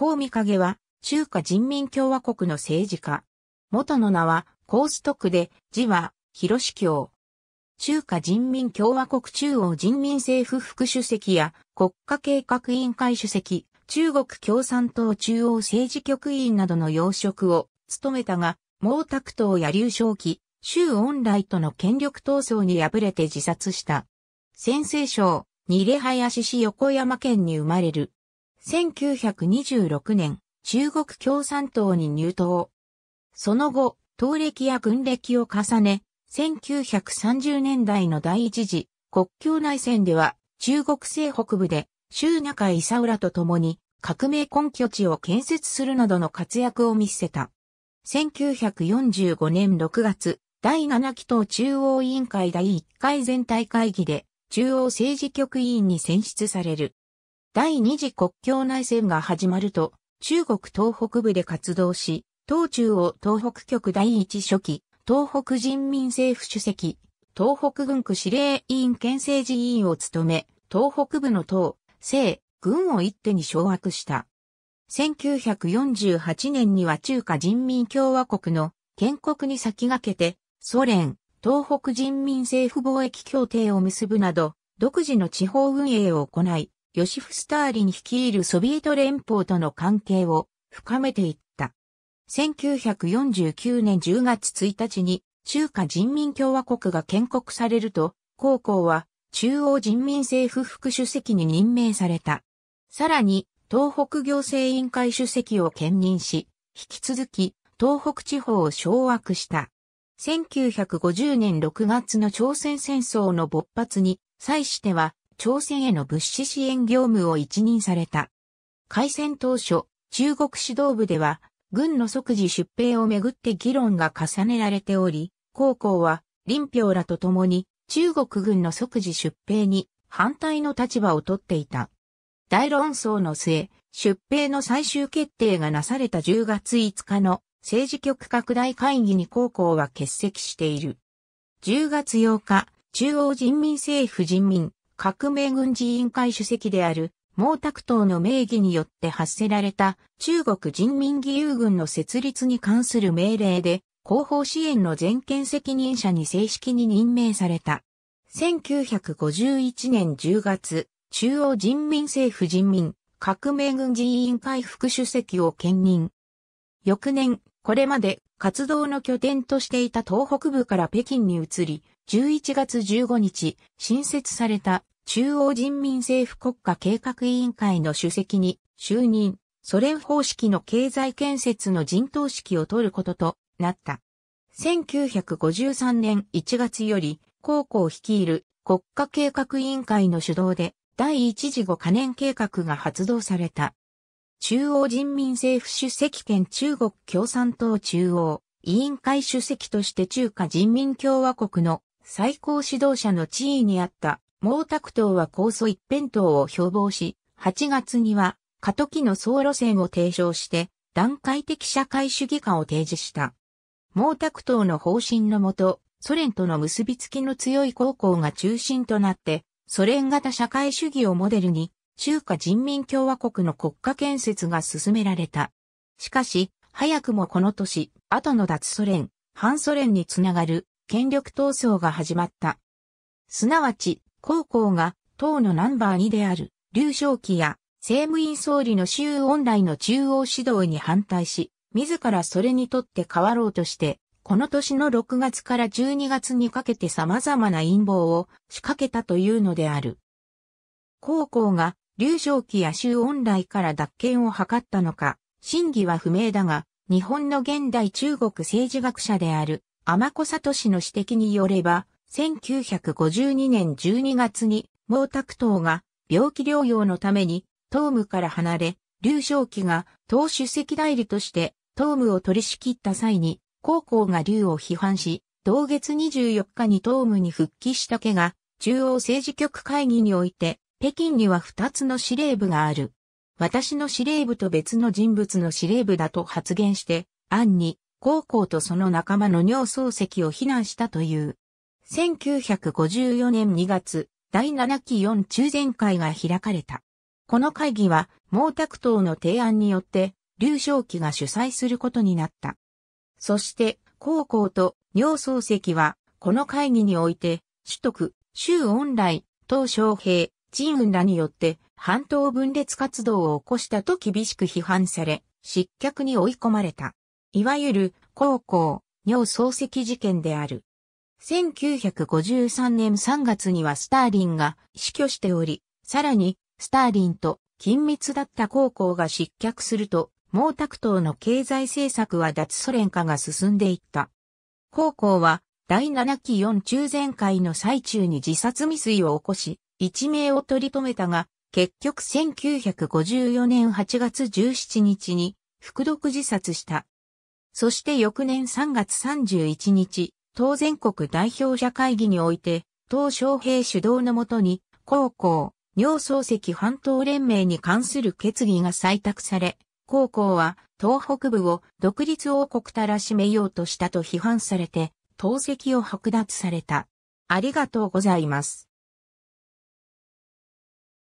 コウミカゲは、中華人民共和国の政治家。元の名は、コーストクで、字は、広志教。中華人民共和国中央人民政府副主席や国家計画委員会主席、中国共産党中央政治局委員などの要職を務めたが、毛沢東や劉少奇、周恩来との権力闘争に敗れて自殺した。先生省、ニレ林市横山県に生まれる。1926年、中国共産党に入党。その後、党歴や軍歴を重ね、1930年代の第一次国境内戦では中国西北部で周中佐浦と共に革命根拠地を建設するなどの活躍を見せた。1945年6月、第7期党中央委員会第1回全体会議で中央政治局委員に選出される。第二次国境内戦が始まると、中国東北部で活動し、東中央東北局第一書記、東北人民政府主席、東北軍区司令委員県政寺委員を務め、東北部の党、西、軍を一手に掌握した。1948年には中華人民共和国の建国に先駆けて、ソ連、東北人民政府貿易協定を結ぶなど、独自の地方運営を行い、ヨシフ・スターリン率いるソビエト連邦との関係を深めていった。1949年10月1日に中華人民共和国が建国されると、高校は中央人民政府副主席に任命された。さらに、東北行政委員会主席を兼任し、引き続き、東北地方を掌握した。1950年6月の朝鮮戦争の勃発に際しては、朝鮮への物資支援業務を一任された。開戦当初、中国指導部では、軍の即時出兵をめぐって議論が重ねられており、高校は、林平らと共に、中国軍の即時出兵に反対の立場をとっていた。大論争の末、出兵の最終決定がなされた10月5日の政治局拡大会議に高校は欠席している。10月8日、中央人民政府人民革命軍事委員会主席である毛沢東の名義によって発せられた中国人民義勇軍の設立に関する命令で後方支援の全権責任者に正式に任命された。1951年10月、中央人民政府人民革命軍事委員会副主席を兼任。翌年、これまで活動の拠点としていた東北部から北京に移り、11月15日、新設された中央人民政府国家計画委員会の主席に就任、ソ連方式の経済建設の陣頭指揮を取ることとなった。1953年1月より、高校率いる国家計画委員会の主導で、第1次5カ年計画が発動された。中央人民政府主席兼中国共産党中央委員会主席として中華人民共和国の最高指導者の地位にあった毛沢東は高祖一辺倒を標榜し、8月には過渡期の総路線を提唱して段階的社会主義化を提示した。毛沢東の方針のもと、ソ連との結びつきの強い高校が中心となって、ソ連型社会主義をモデルに中華人民共和国の国家建設が進められた。しかし、早くもこの年、後の脱ソ連、反ソ連につながる権力闘争が始まった。すなわち、高校が党のナンバー2である、劉少奇や政務院総理の周恩来の中央指導に反対し、自らそれにとって変わろうとして、この年の6月から12月にかけて様々な陰謀を仕掛けたというのである。高校が劉少奇や州恩来から脱権を図ったのか、真偽は不明だが、日本の現代中国政治学者である、天子聡の指摘によれば、1952年12月に、毛沢東が病気療養のために、東務から離れ、劉少奇が党主席代理として東務を取り仕切った際に、高校が劉を批判し、同月24日に東務に復帰した家が、中央政治局会議において、北京には2つの司令部がある。私の司令部と別の人物の司令部だと発言して、暗に、高校とその仲間の尿漱石を非難したという。1954年2月、第7期4中全会が開かれた。この会議は、毛沢東の提案によって、劉少奇が主催することになった。そして、高校と尿漱石は、この会議において、主得、周恩来、鄧小平、ウンらによって半島分裂活動を起こしたと厳しく批判され、失脚に追い込まれた。いわゆる、高校、尿漱石事件である。1953年3月にはスターリンが死去しており、さらに、スターリンと緊密だった高校が失脚すると、毛沢東の経済政策は脱ソ連化が進んでいった。高校は、第7期4中全会の最中に自殺未遂を起こし、一命を取り留めたが、結局1954年8月17日に服毒自殺した。そして翌年3月31日、当全国代表者会議において、当昌平主導のもとに、高校、尿漱石半島連盟に関する決議が採択され、高校は東北部を独立王国たらしめようとしたと批判されて、党籍を剥奪された。ありがとうございます。